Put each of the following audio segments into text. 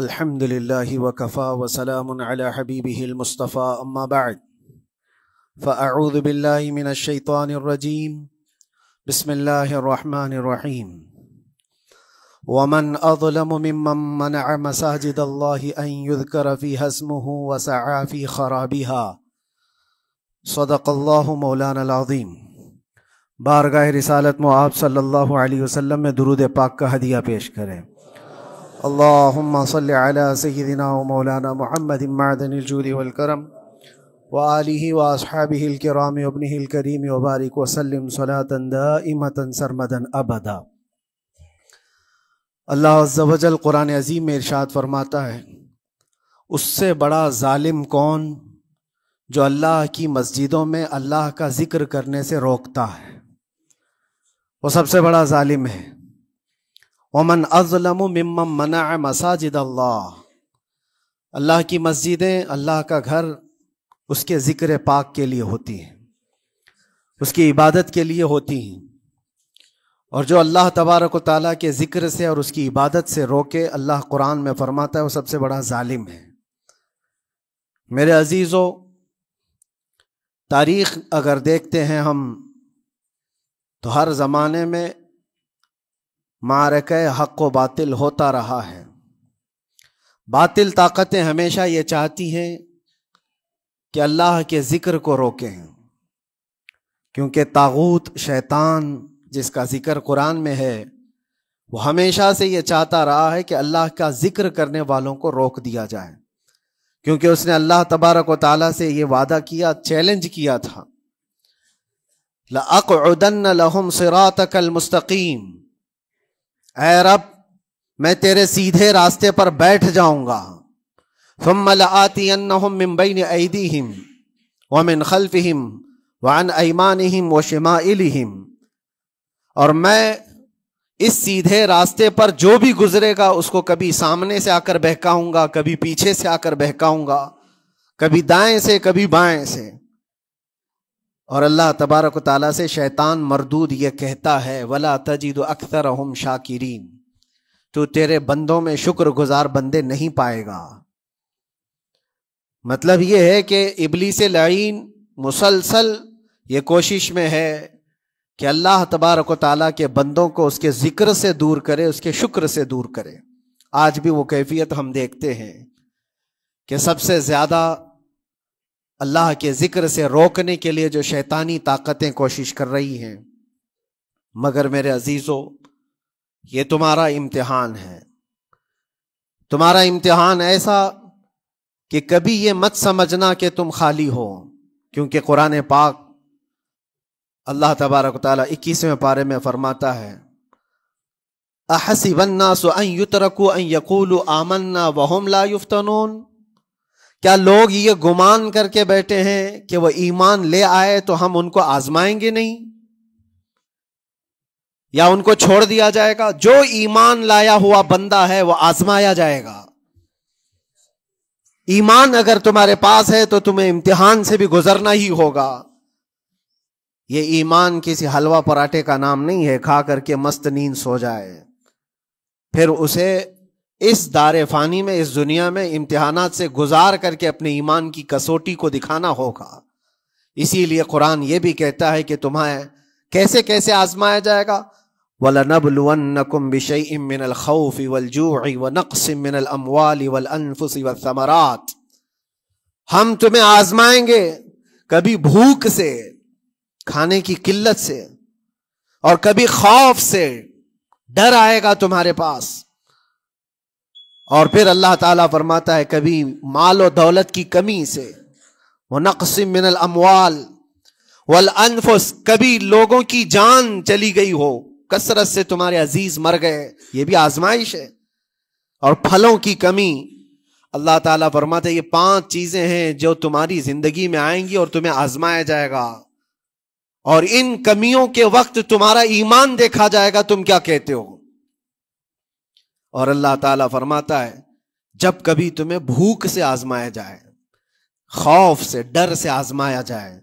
अल्हम्दुलिल्लाहि वकफ़ा वसलामुन अला हबीबिहिल मुस्तफ़ा अम्मा बाद फ़अऊज़ु बिल्लाहि मिनश शैतानिर रजीम बिस्मिल्लाहिर रहमानिर रहीम वमन अज़लमु मिम्मन मनअ मसाजिदल्लाहि अन युज़कर फ़ीहा इस्मुहु व सअा फ़ी ख़राबिहा सदक़ल्लाहु मौलाना अज़ीम बारगाह रिसालत में आप सल्लल्लाहु अलैहि वसल्लम में दुरूद पाक का हदिया पेश करें अल्लाहुम्मा सल्लि अला सय्यिदिना व मौलाना मुहम्मद मादन अलजूद वलकरम व आलिहि व अस्हाबिहि अलकिराम व इब्निहि अलकरीम व बारिक व सल्लिम सलातन दाइमतन सरमदन अबदा अल्लाह अज़्ज़ा वजल कुरान अज़ीम में इरशाद फरमाता है उससे बड़ा जालिम कौन जो अल्लाह की मस्जिदों में अल्लाह का ज़िक्र करने से रोकता है वो सबसे बड़ा जालिम है वमन अज़लम मम मना मसाजिद अल्लाह अल्लाह की मस्जिदें अल्लाह का घर उसके ज़िक्र पाक के लिए होती हैं उसकी इबादत के लिए होती हैं और जो अल्लाह तबारक ताली के ज़िक्र से और उसकी इबादत से रोके अल्लाह कुरान में फरमाता है वो सबसे बड़ा ालिम है मेरे अजीज़ों तारीख़ अगर देखते हैं हम तो हर ज़माने में मारक हक व बातिल होता रहा है बातिल ताकतें हमेशा ये चाहती हैं कि अल्लाह के ज़िक्र को रोकें क्योंकि तागूत शैतान जिसका ज़िक्र कुरान में है वो हमेशा से ये चाहता रहा है कि अल्लाह का ज़िक्र करने वालों को रोक दिया जाए क्योंकि उसने अल्लाह तबारक व ताली से ये वादा किया चैलेंज किया था लक़न लहम सिरात कल मुस्तकीम ऐ रब मैं तेरे सीधे रास्ते पर बैठ जाऊंगा फमल आती हम मिम्बई ऐदी हिम वमिन खल्फ हिम वान ऐमान हिम व शिमा हिम और मैं इस सीधे रास्ते पर जो भी गुजरेगा उसको कभी सामने से आकर बहकाऊंगा कभी पीछे से आकर बहकाऊंगा कभी दाएं से कभी बाएं से और अल्लाह तबारक ताली से शैतान मरदूद ये कहता है वला तजीद अक्सर हम शाकिरीन तो तेरे बंदों में शुक्र गुजार बंदे नहीं पाएगा मतलब ये है कि इबली से लाइन मुसलसल ये कोशिश में है कि अल्लाह तबारक ताली के बंदों को उसके ज़िक्र से दूर करे उसके शुक्र से दूर करे आज भी वो कैफियत हम देखते हैं कि सबसे ज़्यादा अल्लाह के ज़िक्र से रोकने के लिए जो शैतानी ताकतें कोशिश कर रही हैं मगर मेरे अजीजों ये तुम्हारा इम्तिहान है तुम्हारा इम्तिहान ऐसा कि कभी ये मत समझना कि तुम खाली हो क्योंकि कुरान पाक अल्लाह तबारक ताली इक्कीसवें पारे में फरमाता है अहसी बन्ना सुतरकू यकूल आमन्ना वहम ला युफ्तनून क्या लोग ये गुमान करके बैठे हैं कि वह ईमान ले आए तो हम उनको आजमाएंगे नहीं या उनको छोड़ दिया जाएगा जो ईमान लाया हुआ बंदा है वह आजमाया जाएगा ईमान अगर तुम्हारे पास है तो तुम्हें इम्तिहान से भी गुजरना ही होगा ये ईमान किसी हलवा पराठे का नाम नहीं है खा करके मस्त नींद सो जाए फिर उसे इस दार फानी में इस दुनिया में इम्तहान से गुजार करके अपने ईमान की कसौटी को दिखाना होगा इसीलिए कुरान ये भी कहता है कि तुम्हें कैसे कैसे आजमाया जाएगा हम तुम्हें आजमाएंगे कभी भूख से खाने की किल्लत से और कभी खौफ से डर आएगा तुम्हारे पास और फिर अल्लाह ताला फरमाता है कभी माल और दौलत की कमी से वो नकसम मिनल अमवाल वल अनफुस कभी लोगों की जान चली गई हो कसरत से तुम्हारे अजीज मर गए ये भी आजमाइश है और फलों की कमी अल्लाह ताला फरमाते ये पांच चीजें हैं जो तुम्हारी जिंदगी में आएंगी और तुम्हें आजमाया जाएगा और इन कमियों के वक्त तुम्हारा ईमान देखा जाएगा तुम क्या कहते हो और अल्लाह ताला फरमाता है जब कभी तुम्हें भूख से आजमाया जाए खौफ से डर से आजमाया जाए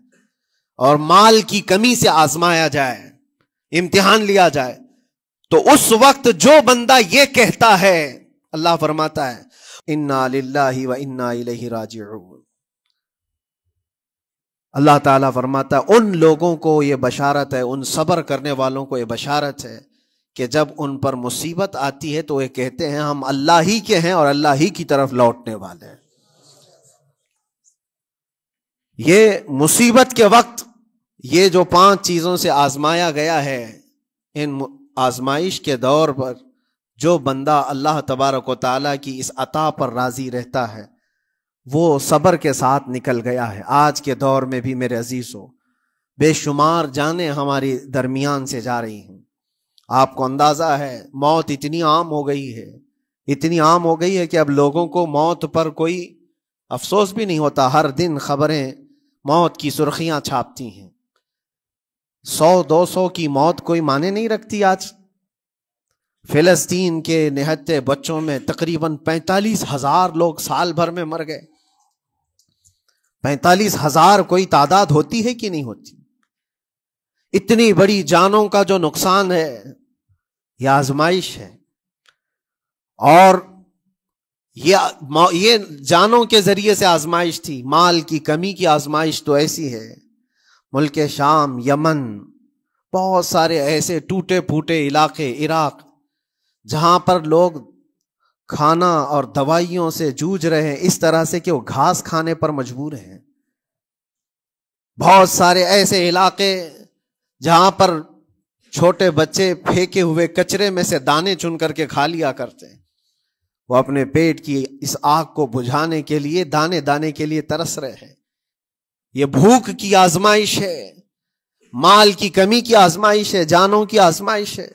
और माल की कमी से आजमाया जाए इम्तिहान लिया जाए तो उस वक्त जो बंदा ये कहता है अल्लाह फरमाता है इन्ना लाही व इन्ना राज अल्लाह ताला फरमाता है उन लोगों को ये बशारत है उन सब्र करने वालों को ये बशारत है कि जब उन पर मुसीबत आती है तो ये कहते हैं हम अल्लाह ही के हैं और अल्लाह ही की तरफ लौटने वाले हैं ये मुसीबत के वक्त ये जो पांच चीजों से आजमाया गया है इन आजमाइश के दौर पर जो बंदा अल्लाह तबारक ताली की इस अता पर राजी रहता है वो सब्र के साथ निकल गया है आज के दौर में भी मेरे अजीज़ हो बेशुमार जाने हमारी दरमियान से जा रही हैं आपको अंदाजा है मौत इतनी आम हो गई है इतनी आम हो गई है कि अब लोगों को मौत पर कोई अफसोस भी नहीं होता हर दिन खबरें मौत की सुर्खियां छापती हैं सौ दो सौ की मौत कोई माने नहीं रखती आज फिलस्तीन के निहत्ते बच्चों में तकरीबन पैंतालीस हजार लोग साल भर में मर गए पैंतालीस हजार कोई तादाद होती है कि नहीं होती इतनी बड़ी जानों का जो नुकसान है ये आजमाइश है और ये ये जानों के जरिए से आजमाइश थी माल की कमी की आजमाइश तो ऐसी है मुल्क शाम यमन बहुत सारे ऐसे टूटे फूटे इलाके इराक जहां पर लोग खाना और दवाइयों से जूझ रहे हैं इस तरह से कि वो घास खाने पर मजबूर हैं बहुत सारे ऐसे इलाके जहां पर छोटे बच्चे फेंके हुए कचरे में से दाने चुन करके खा लिया करते हैं वो अपने पेट की इस आग को बुझाने के लिए दाने दाने के लिए तरस रहे हैं ये भूख की आजमाइश है माल की कमी की आजमाइश है जानों की आजमाइश है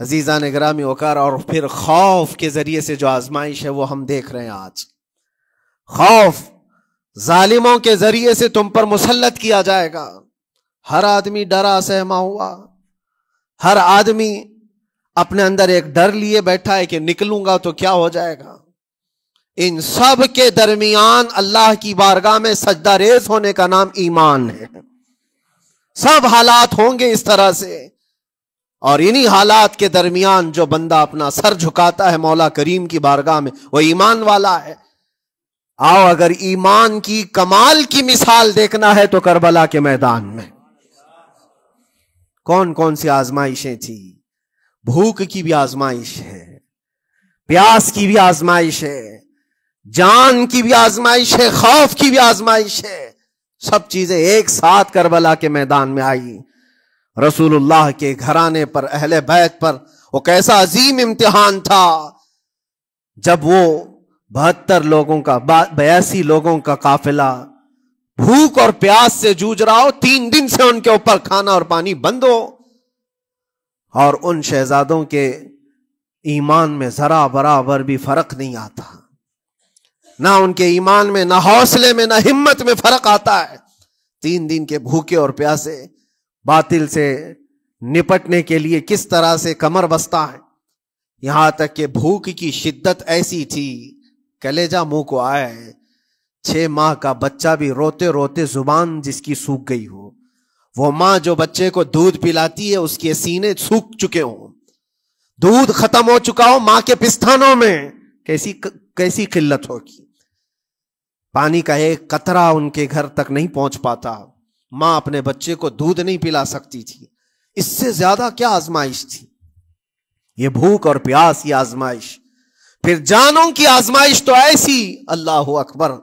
अजीजा ने ग्रामी वकार और फिर खौफ के जरिए से जो आजमाइश है वो हम देख रहे हैं आज खौफ जालिमों के जरिए से तुम पर मुसलत किया जाएगा हर आदमी डरा सहमा हुआ हर आदमी अपने अंदर एक डर लिए बैठा है कि निकलूंगा तो क्या हो जाएगा इन सब के दरमियान अल्लाह की बारगाह में सजदा रेज होने का नाम ईमान है सब हालात होंगे इस तरह से और इन्हीं हालात के दरमियान जो बंदा अपना सर झुकाता है मौला करीम की बारगाह में वो ईमान वाला है आओ अगर ईमान की कमाल की मिसाल देखना है तो करबला के मैदान में कौन कौन सी आजमाइशें थी भूख की भी आजमाइश है प्यास की भी आजमाइश है जान की भी आजमाइश है खौफ की भी आजमाइश है सब चीजें एक साथ करबला के मैदान में आई रसूलुल्लाह के घराने पर अहले बैत पर वो कैसा अजीम इम्तिहान था जब वो बहत्तर लोगों का बयासी लोगों का काफिला भूख और प्यास से जूझ रहा हो तीन दिन से उनके ऊपर खाना और पानी बंद हो और उन शहजादों के ईमान में जरा बराबर भी फर्क नहीं आता ना उनके ईमान में ना हौसले में ना हिम्मत में फर्क आता है तीन दिन के भूखे और प्यासे बातिल से निपटने के लिए किस तरह से कमर बसता है यहां तक कि भूख की शिद्दत ऐसी थी कलेजा मुंह को आए छह माह का बच्चा भी रोते रोते जुबान जिसकी सूख गई हो वो माँ जो बच्चे को दूध पिलाती है उसके सीने सूख चुके हों दूध खत्म हो चुका हो मां के पिस्थानों में कैसी कैसी किल्लत होगी पानी का एक कतरा उनके घर तक नहीं पहुंच पाता मां अपने बच्चे को दूध नहीं पिला सकती थी इससे ज्यादा क्या आजमाइश थी ये भूख और प्यास ये आजमाइश फिर जानों की आजमाइश तो ऐसी अल्लाह अकबर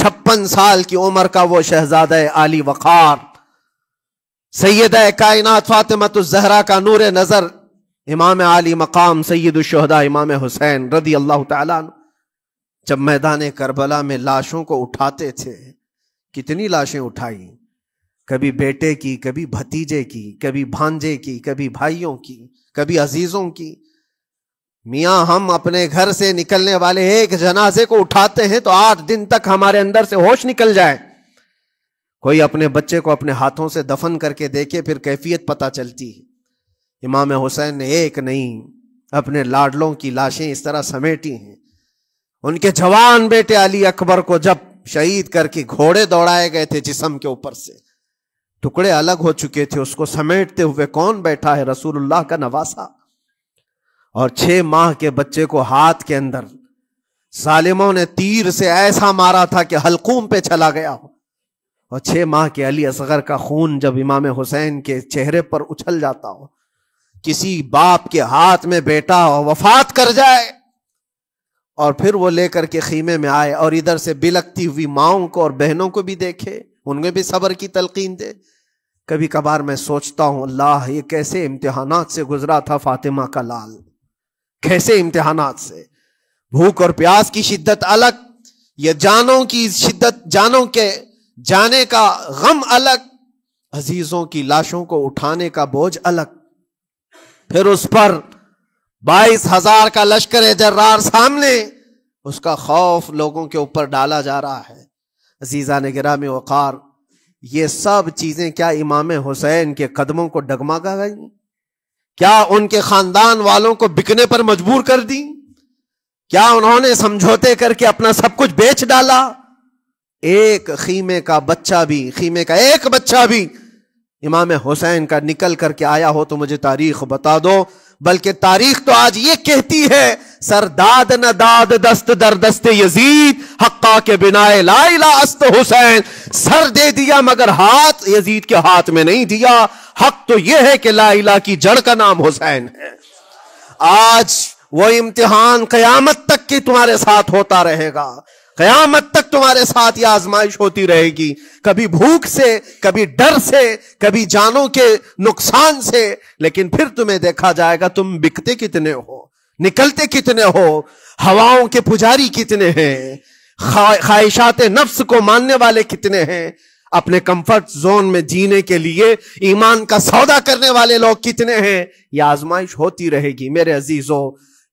छप्पन साल की उम्र का वो शहजादा आली वखार सैद कायनात फातिमा जहरा का नूर नज़र इमाम आली मकाम सैदुलशहदा इमाम हुसैन रदी अल्लाह त जब मैदान करबला में लाशों को उठाते थे कितनी लाशें उठाई कभी बेटे की कभी भतीजे की कभी भांजे की कभी भाइयों की कभी अजीज़ों की मियाँ हम अपने घर से निकलने वाले एक जनाजे को उठाते हैं तो आठ दिन तक हमारे अंदर से होश निकल जाए कोई अपने बच्चे को अपने हाथों से दफन करके देखे फिर कैफियत पता चलती है इमाम हुसैन ने एक नहीं अपने लाडलों की लाशें इस तरह समेटी हैं उनके जवान बेटे अली अकबर को जब शहीद करके घोड़े दौड़ाए गए थे जिसम के ऊपर से टुकड़े अलग हो चुके थे उसको समेटते हुए कौन बैठा है रसूलुल्लाह का नवासा और छह माह के बच्चे को हाथ के अंदर सालिमों ने तीर से ऐसा मारा था कि हलकूम पे चला गया हो और छह माह के अली असगर का खून जब इमाम हुसैन के चेहरे पर उछल जाता हो किसी बाप के हाथ में बेटा हो वफात कर जाए और फिर वो लेकर के खीमे में आए और इधर से बिलकती हुई माओ को और बहनों को भी देखे उनमें भी सब्र की तलकीन दे कभी कभार मैं सोचता हूँ अल्लाह ये कैसे इम्तहान से गुजरा था फातिमा का लाल कैसे इम्तहानात से भूख और प्यास की शिद्दत अलग या जानों की शिद्दत जानों के जाने का गम अलग अजीजों की लाशों को उठाने का बोझ अलग फिर उस पर बाईस हजार का लश्कर जर्रार सामने उसका खौफ लोगों के ऊपर डाला जा रहा है अजीजा ने गिरा में वक़ार ये सब चीज़ें क्या इमाम हुसैन के कदमों को डगमगा गई क्या उनके खानदान वालों को बिकने पर मजबूर कर दी क्या उन्होंने समझौते करके अपना सब कुछ बेच डाला एक खीमे का बच्चा भी खीमे का एक बच्चा भी इमाम हुसैन का निकल करके आया हो तो मुझे तारीख बता दो बल्कि तारीख तो आज ये कहती है सरदाद न दाद दस्त दर दस्त यजीद हक्का के बिनाए लाइला अस्त हुसैन सर दे दिया मगर हाथ यजीद के हाथ में नहीं दिया हक तो यह है कि लाइला की जड़ का नाम हुसैन है आज वो इम्तिहान कयामत तक की तुम्हारे साथ होता रहेगा कयामत तक तुम्हारे साथ ये आजमाइश होती रहेगी कभी भूख से कभी डर से कभी जानों के नुकसान से लेकिन फिर तुम्हें देखा जाएगा तुम बिकते कितने हो निकलते कितने हो हवाओं के पुजारी कितने हैं ख्वाहिशात नफ्स को मानने वाले कितने हैं अपने कंफर्ट जोन में जीने के लिए ईमान का सौदा करने वाले लोग कितने हैं ये आजमाइश होती रहेगी मेरे अजीजों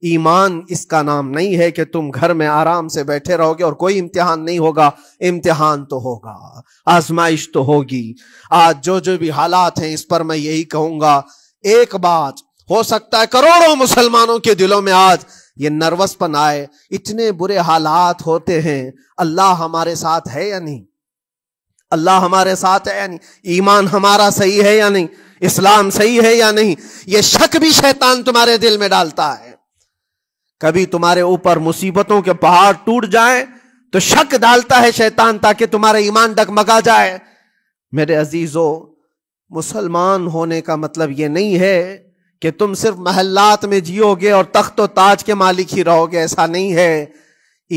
ईमान इसका नाम नहीं है कि तुम घर में आराम से बैठे रहोगे और कोई इम्तिहान नहीं होगा इम्तिहान तो होगा आजमाइश तो होगी आज जो जो भी हालात हैं इस पर मैं यही कहूंगा एक बात हो सकता है करोड़ों मुसलमानों के दिलों में आज ये नर्वसपन आए इतने बुरे हालात होते हैं अल्लाह हमारे साथ है या नहीं अल्लाह हमारे साथ है या नहीं ईमान हमारा सही है या नहीं इस्लाम सही है या नहीं ये शक भी शैतान तुम्हारे दिल में डालता है कभी तुम्हारे ऊपर मुसीबतों के पहाड़ टूट जाए तो शक डालता है शैतान ताकि तुम्हारा ईमान डगमगा जाए मेरे अजीजों मुसलमान होने का मतलब ये नहीं है कि तुम सिर्फ महल्लात में जियोगे और तख्त और ताज के मालिक ही रहोगे ऐसा नहीं है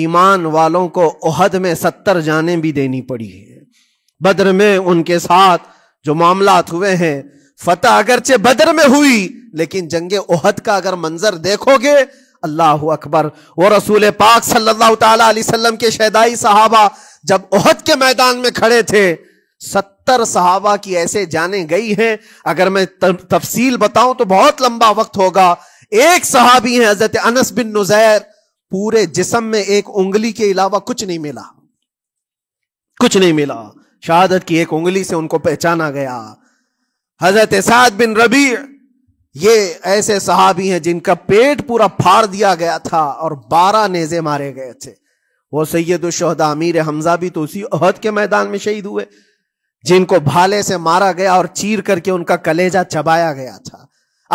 ईमान वालों को ओहद में सत्तर जाने भी देनी पड़ी है बद्र में उनके साथ जो मामलात हुए हैं फतह अगरचे बद्र में हुई लेकिन जंगे ओहद का अगर मंजर देखोगे अल्लाह अकबर वो रसूल पाक सल्लल्लाहु सल्ला वसल्लम के शहदाई साहबा जब ओहद के मैदान में खड़े थे सत्तर सहाबा की ऐसे जाने गई हैं अगर मैं तफसील बताऊं तो बहुत लंबा वक्त होगा एक सहाबी हैं हजरत अनस बिन नुजैर पूरे जिसम में एक उंगली के अलावा कुछ नहीं मिला कुछ नहीं मिला शहादत की एक उंगली से उनको पहचाना गया हजरत साद बिन रबी ये ऐसे सहाबी हैं जिनका पेट पूरा फाड़ दिया गया था और बारह नेजे मारे गए थे वो सैयद शहदा अमीर हमजा भी तो उसी अहद के मैदान में शहीद हुए जिनको भाले से मारा गया और चीर करके उनका कलेजा चबाया गया था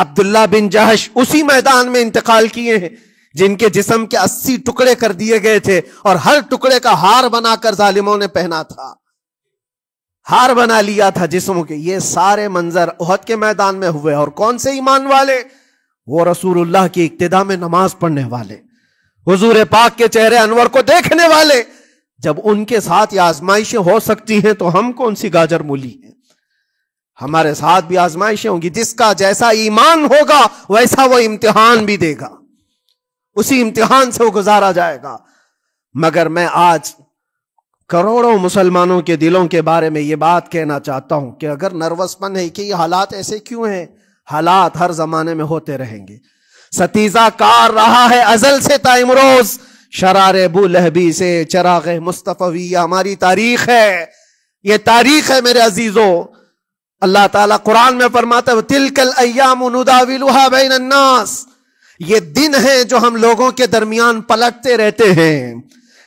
अब्दुल्ला बिन जहश उसी मैदान में इंतकाल किए हैं जिनके जिसम के अस्सी टुकड़े कर दिए गए थे और हर टुकड़े का हार बनाकर जालिमों ने पहना था हार बना लिया था जिसम के ये सारे मंजर ओहद के मैदान में हुए और कौन से ईमान वाले वो रसूलुल्लाह की इब्तदा में नमाज पढ़ने वाले हजूर पाक के चेहरे अनवर को देखने वाले जब उनके साथ ये आजमाइशें हो सकती हैं तो हम कौन सी गाजर मूली है हमारे साथ भी आजमाइशें होंगी जिसका जैसा ईमान होगा वैसा वो इम्तिहान भी देगा उसी इम्तिहान से वो गुजारा जाएगा मगर मैं आज करोड़ों मुसलमानों के दिलों के बारे में ये बात कहना चाहता हूं कि अगर नर्वसमन है कि ये हालात ऐसे क्यों हैं हालात हर जमाने में होते रहेंगे सतीजा कार रहा है अजल से ताइमरोज शरार बू लहबी से चराग मुस्तफ़वी हमारी तारीख है ये तारीख है मेरे अजीजों अल्लाह ताला कुरान में फरमाता है तिलकल अयामदाविलुहा ये दिन है जो हम लोगों के दरमियान पलटते रहते हैं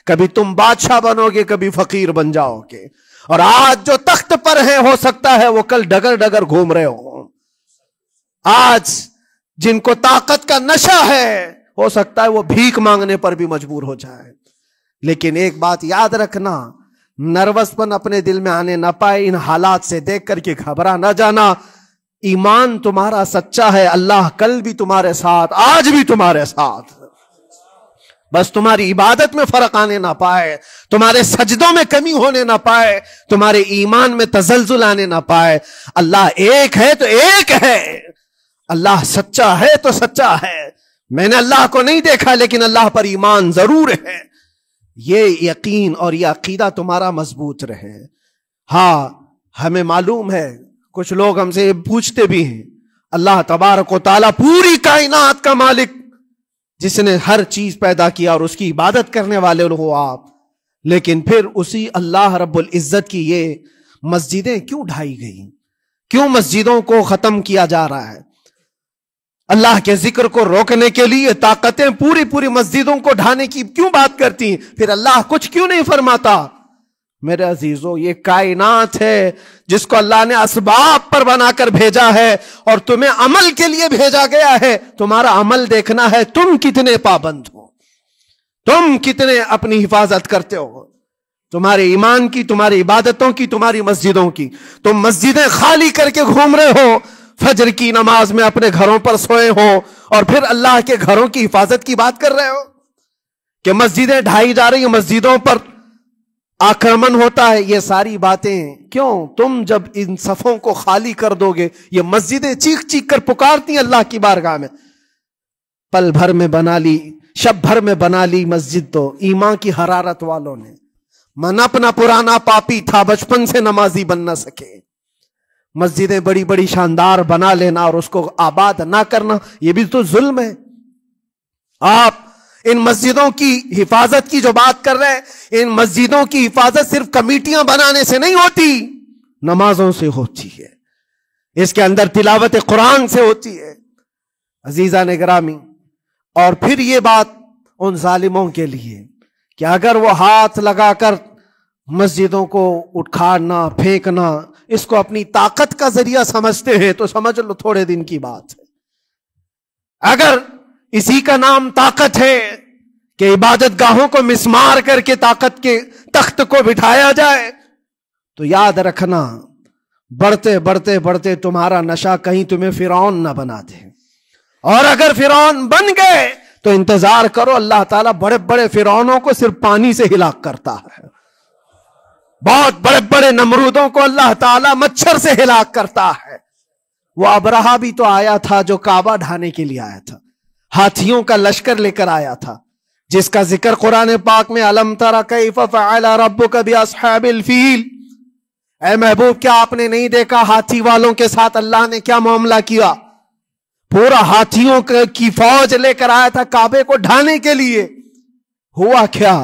कभी तुम बादशाह बनोगे कभी फकीर बन जाओगे और आज जो तख्त पर है हो सकता है वो कल डगर डगर घूम रहे हो आज जिनको ताकत का नशा है हो सकता है वो भीख मांगने पर भी मजबूर हो जाए लेकिन एक बात याद रखना नर्वसपन अपने दिल में आने ना पाए इन हालात से देख करके घबरा ना जाना ईमान तुम्हारा सच्चा है अल्लाह कल भी तुम्हारे साथ आज भी तुम्हारे साथ बस तुम्हारी इबादत में फर्क आने ना पाए तुम्हारे सजदों में कमी होने ना पाए तुम्हारे ईमान में तजलजुल आने ना पाए अल्लाह एक है तो एक है अल्लाह सच्चा है तो सच्चा है मैंने अल्लाह को नहीं देखा लेकिन अल्लाह पर ईमान जरूर है ये यकीन और ये अकीदा तुम्हारा मजबूत रहे हाँ हमें मालूम है कुछ लोग हमसे पूछते भी हैं अल्लाह तबारक ताला पूरी कायनात का मालिक जिसने हर चीज पैदा किया और उसकी इबादत करने वाले हो आप लेकिन फिर उसी अल्लाह रब्बुल इज़्ज़त की ये मस्जिदें क्यों ढाई गई क्यों मस्जिदों को खत्म किया जा रहा है अल्लाह के जिक्र को रोकने के लिए ताकतें पूरी पूरी मस्जिदों को ढाने की क्यों बात करती फिर अल्लाह कुछ क्यों नहीं फरमाता मेरे अजीजो ये कायनात है जिसको अल्लाह ने असबाब पर बनाकर भेजा है और तुम्हें अमल के लिए भेजा गया है तुम्हारा अमल देखना है तुम कितने पाबंद हो तुम कितने अपनी हिफाजत करते हो तुम्हारे ईमान की तुम्हारी इबादतों की तुम्हारी मस्जिदों की तुम मस्जिदें खाली करके घूम रहे हो फजर की नमाज में अपने घरों पर सोए हो और फिर अल्लाह के घरों की हिफाजत की बात कर रहे हो कि मस्जिदें ढाई जा रही मस्जिदों पर आक्रमण होता है ये सारी बातें क्यों तुम जब इन सफों को खाली कर दोगे ये मस्जिदें चीख चीख कर पुकारती अल्लाह की बारगाह में पल भर में बना ली शब भर में बना ली मस्जिद तो ईमा की हरारत वालों ने मन अपना पुराना पापी था बचपन से नमाजी बन ना सके मस्जिदें बड़ी बड़ी शानदार बना लेना और उसको आबाद ना करना यह भी तो जुल्म है आप इन मस्जिदों की हिफाजत की जो बात कर रहे हैं इन मस्जिदों की हिफाजत सिर्फ कमेटियां बनाने से नहीं होती नमाजों से होती है इसके अंदर तिलावत कुरान से होती है अजीजा ने ग्रामी और फिर ये बात उन जालिमों के लिए कि अगर वो हाथ लगाकर मस्जिदों को उठाड़ना फेंकना इसको अपनी ताकत का जरिया समझते हैं तो समझ लो थोड़े दिन की बात है अगर इसी का नाम ताकत है कि इबादत गाहों को मिसमार करके ताकत के तख्त को बिठाया जाए तो याद रखना बढ़ते बढ़ते बढ़ते तुम्हारा नशा कहीं तुम्हें फिरौन ना बना दे और अगर फिरौन बन गए तो इंतजार करो अल्लाह ताला बड़े बड़े फिरौनों को सिर्फ पानी से हिलाक करता है बहुत बड़े बड़े नमरूदों को अल्लाह ताला मच्छर से हिलाक करता है वो अबरा भी तो आया था जो काबा ढाने के लिए आया था हाथियों का लश्कर लेकर आया था जिसका जिक्र कुरान पाक में अलम तरा कैफा रबू कभी असहाबिलफील ए महबूब क्या आपने नहीं देखा हाथी वालों के साथ अल्लाह ने क्या मामला किया पूरा हाथियों की फौज लेकर आया था काबे को ढाने के लिए हुआ क्या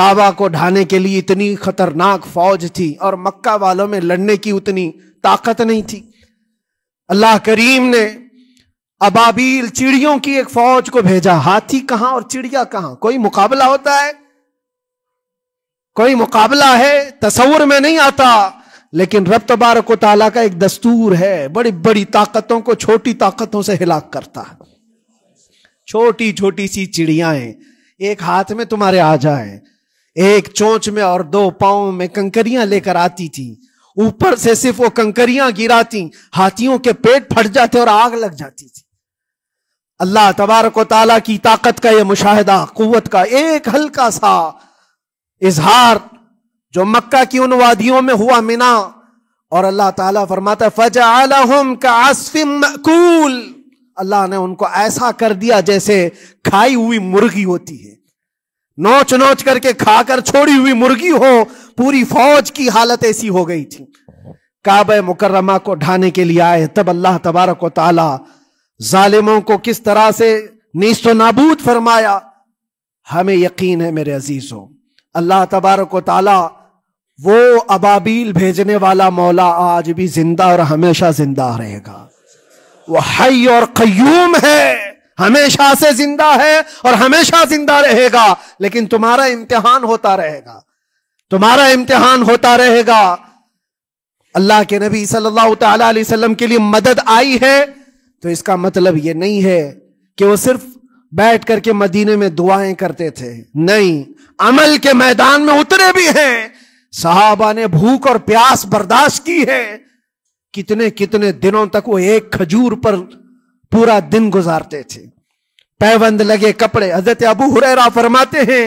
काबा को ढाने के लिए इतनी खतरनाक फौज थी और मक्का वालों में लड़ने की उतनी ताकत नहीं थी अल्लाह करीम ने अबाबील चिड़ियों की एक फौज को भेजा हाथी कहां और चिड़िया कहां कोई मुकाबला होता है कोई मुकाबला है तस्वर में नहीं आता लेकिन रब तबारक ताला का एक दस्तूर है बड़ी बड़ी ताकतों को छोटी ताकतों से हिलाक करता छोटी छोटी सी चिड़ियां एक हाथ में तुम्हारे आ जाए एक चोंच में और दो पाओ में कंकरियां लेकर आती थी ऊपर से सिर्फ वो कंकरियां गिराती हाथियों के पेट फट जाते और आग लग जाती थी अल्लाह तबारक ताली की ताकत का यह मुशाहिदा कुत का एक हल्का सा इजहार जो मक्का की उन वादियों में हुआ मिना और अल्लाह ताला फरमाता आलम का आसफिम अल्लाह ने उनको ऐसा कर दिया जैसे खाई हुई मुर्गी होती है नोच नोच करके खाकर छोड़ी हुई मुर्गी हो पूरी फौज की हालत ऐसी हो गई थी काब मुकर्रमा को ढाने के लिए आए तब अल्लाह तबारक ताला जालिमों को किस तरह से नीस्तो नाबूद फरमाया हमें यकीन है मेरे अजीजों अल्लाह तबारक ताला वो अबाबील भेजने वाला मौला आज भी जिंदा और हमेशा जिंदा रहेगा वह हई और कयूम है हमेशा से जिंदा है और हमेशा जिंदा रहेगा लेकिन तुम्हारा इम्तिहान होता रहेगा तुम्हारा इम्तिहान होता रहेगा अल्लाह के नबी सल्लल्लाहु अलैहि वसल्लम के लिए मदद आई है तो इसका मतलब ये नहीं है कि वो सिर्फ बैठ करके मदीने में दुआएं करते थे नहीं अमल के मैदान में उतरे भी हैं साहबा ने भूख और प्यास बर्दाश्त की है कितने कितने दिनों तक वो एक खजूर पर पूरा दिन गुजारते थे पैबंद लगे कपड़े हजरत अबू हुरैरा फरमाते हैं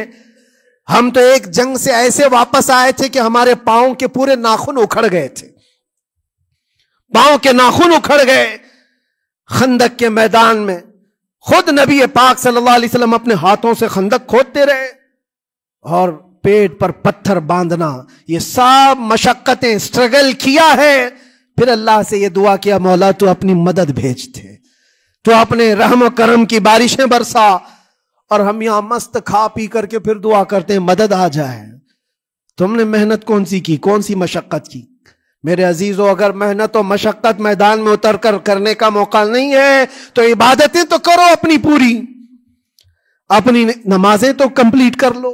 हम तो एक जंग से ऐसे वापस आए थे कि हमारे पाओ के पूरे नाखून उखड़ गए थे पाओ के नाखून उखड़ गए खंदक के मैदान में खुद नबी पाक सल्लल्लाहु अलैहि वसल्लम अपने हाथों से खंदक खोदते रहे और पेट पर पत्थर बांधना ये सब मशक्कतें स्ट्रगल किया है फिर अल्लाह से ये दुआ किया मौला तो अपनी मदद भेज थे तो अपने रहम करम की बारिशें बरसा और हम यहां मस्त खा पी करके फिर दुआ करते हैं मदद आ जाए तुमने मेहनत कौन सी की कौन सी मशक्कत की मेरे अजीजों अगर मेहनत और मशक्क़त मैदान में उतर कर करने का मौका नहीं है तो इबादतें तो करो अपनी पूरी अपनी नमाजें तो कंप्लीट कर लो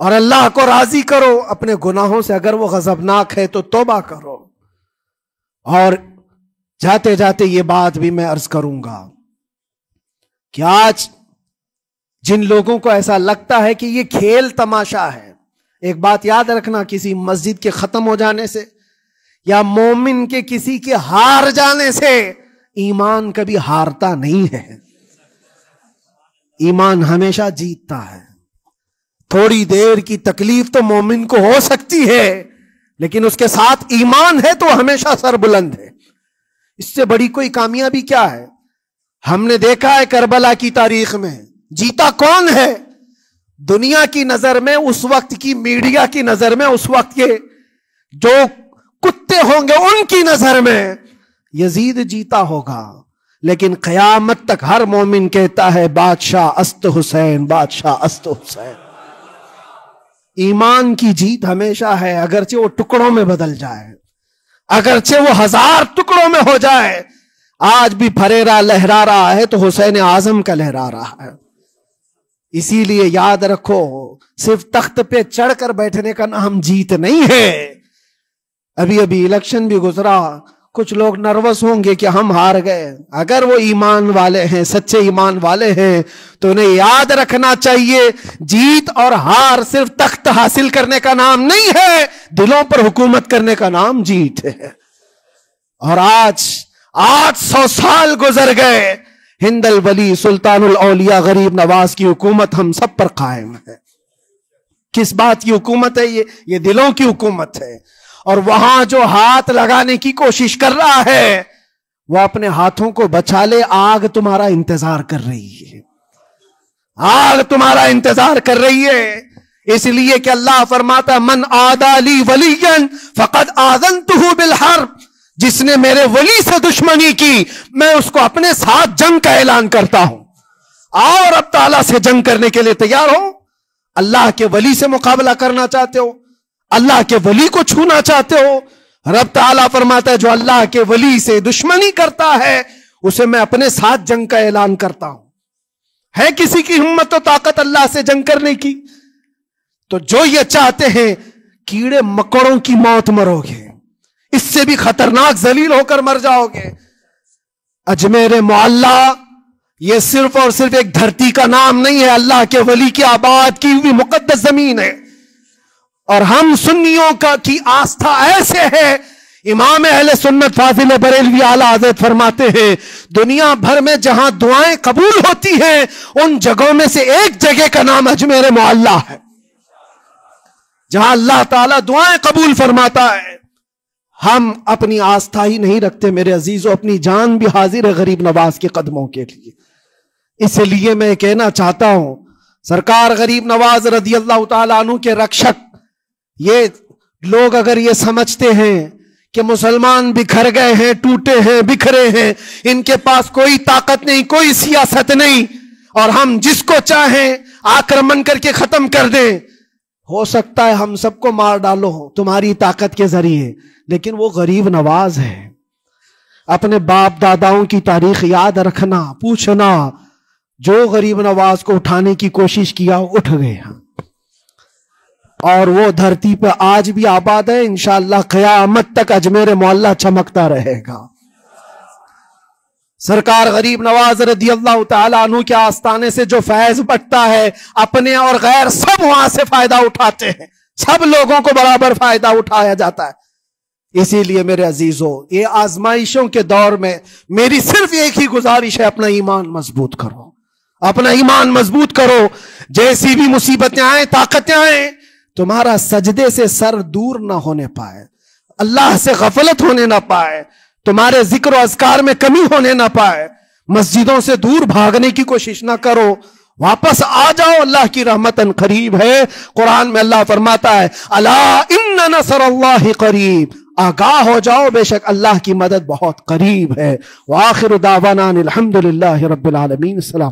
और अल्लाह को राजी करो अपने गुनाहों से अगर वो गजबनाक है तो तोबा करो और जाते जाते ये बात भी मैं अर्ज करूंगा कि आज जिन लोगों को ऐसा लगता है कि ये खेल तमाशा है एक बात याद रखना किसी मस्जिद के खत्म हो जाने से या मोमिन के किसी के हार जाने से ईमान कभी हारता नहीं है ईमान हमेशा जीतता है थोड़ी देर की तकलीफ तो मोमिन को हो सकती है लेकिन उसके साथ ईमान है तो हमेशा सरबुलंद है इससे बड़ी कोई कामयाबी क्या है हमने देखा है करबला की तारीख में जीता कौन है दुनिया की नजर में उस वक्त की मीडिया की नजर में उस वक्त के जो कुत्ते होंगे उनकी नजर में यजीद जीता होगा लेकिन कयामत तक हर मोमिन कहता है बादशाह अस्त हुसैन बादशाह अस्त हुसैन ईमान की जीत हमेशा है अगरचे वो टुकड़ों में बदल जाए अगरचे वो हजार टुकड़ों में हो जाए आज भी फरेरा लहरा रहा है तो हुसैन आजम का लहरा रहा है इसीलिए याद रखो सिर्फ तख्त पे चढ़कर बैठने का नाम जीत नहीं है अभी अभी इलेक्शन भी गुजरा कुछ लोग नर्वस होंगे कि हम हार गए अगर वो ईमान वाले हैं सच्चे ईमान वाले हैं तो उन्हें याद रखना चाहिए जीत और हार सिर्फ तख्त हासिल करने का नाम नहीं है दिलों पर हुकूमत करने का नाम जीत है और आज आठ सौ साल गुजर गए हिंदल वली सुल्तानुल औलिया गरीब नवाज की हुकूमत हम सब पर कायम है किस बात की हुकूमत है ये ये दिलों की हुकूमत है और वहां जो हाथ लगाने की कोशिश कर रहा है वो अपने हाथों को बचा ले आग तुम्हारा इंतजार कर रही है आग तुम्हारा इंतजार कर रही है इसलिए कि अल्लाह फरमाता मन आदाली वली फकत आदन तुहू बिलहर जिसने मेरे वली से दुश्मनी की मैं उसको अपने साथ जंग का ऐलान करता हूं और अब ताला से जंग करने के लिए तैयार हो अल्लाह के वली से मुकाबला करना चाहते हो अल्लाह के वली को छूना चाहते हो रब ताला फरमाता है जो अल्लाह के वली से दुश्मनी करता है उसे मैं अपने साथ जंग का ऐलान करता हूं है किसी की हिम्मत तो ताकत अल्लाह से जंग करने की तो जो ये चाहते हैं कीड़े मकड़ों की मौत मरोगे इससे भी खतरनाक जलील होकर मर जाओगे अजमेर मोल्ला ये सिर्फ और सिर्फ एक धरती का नाम नहीं है अल्लाह के वली की आबाद की हुई मुकदस जमीन है और हम सुन्नियों का की आस्था ऐसे है इमाम अहल सुन्नत फाजिल बरेलवी आला आजत फरमाते हैं दुनिया भर में जहां दुआएं कबूल होती हैं उन जगहों में से एक जगह का नाम अजमेर मोहल्ला है जहां अल्लाह ताला दुआएं कबूल फरमाता है हम अपनी आस्था ही नहीं रखते मेरे अजीज अपनी जान भी हाजिर है गरीब नवाज के कदमों के लिए इसलिए मैं कहना चाहता हूं सरकार गरीब नवाज रजी अल्लाह तु के रक्षक ये लोग अगर ये समझते हैं कि मुसलमान बिखर गए हैं टूटे हैं बिखरे हैं इनके पास कोई ताकत नहीं कोई सियासत नहीं और हम जिसको चाहें आक्रमण करके खत्म कर दें हो सकता है हम सबको मार डालो तुम्हारी ताकत के जरिए लेकिन वो गरीब नवाज है अपने बाप दादाओं की तारीख याद रखना पूछना जो गरीब नवाज को उठाने की कोशिश किया उठ गए हम और वो धरती पे आज भी आबाद है इंशाला कयामत तक अजमेर मोहल्ला चमकता रहेगा सरकार गरीब नवाज रदी अल्लाह तु के आस्थाने से जो फैज बटता है अपने और गैर सब वहां से फायदा उठाते हैं सब लोगों को बराबर फायदा उठाया जाता है इसीलिए मेरे अजीजों ये आजमाइशों के दौर में मेरी सिर्फ एक ही गुजारिश है अपना ईमान मजबूत करो अपना ईमान मजबूत करो जैसी भी मुसीबतें आए ताकतें आए तुम्हारा सजदे से सर दूर ना होने पाए अल्लाह से गफलत होने ना पाए तुम्हारे जिक्र अजकार में कमी होने ना पाए मस्जिदों से दूर भागने की कोशिश ना करो वापस आ जाओ अल्लाह की रहमतन करीब है कुरान में अल्लाह फरमाता है अला इन नसर अल्लाह करीब आगाह हो जाओ बेशक अल्लाह की मदद बहुत करीब है वाखिर दावाना अलहमदिल्ला रबालमीन सलाम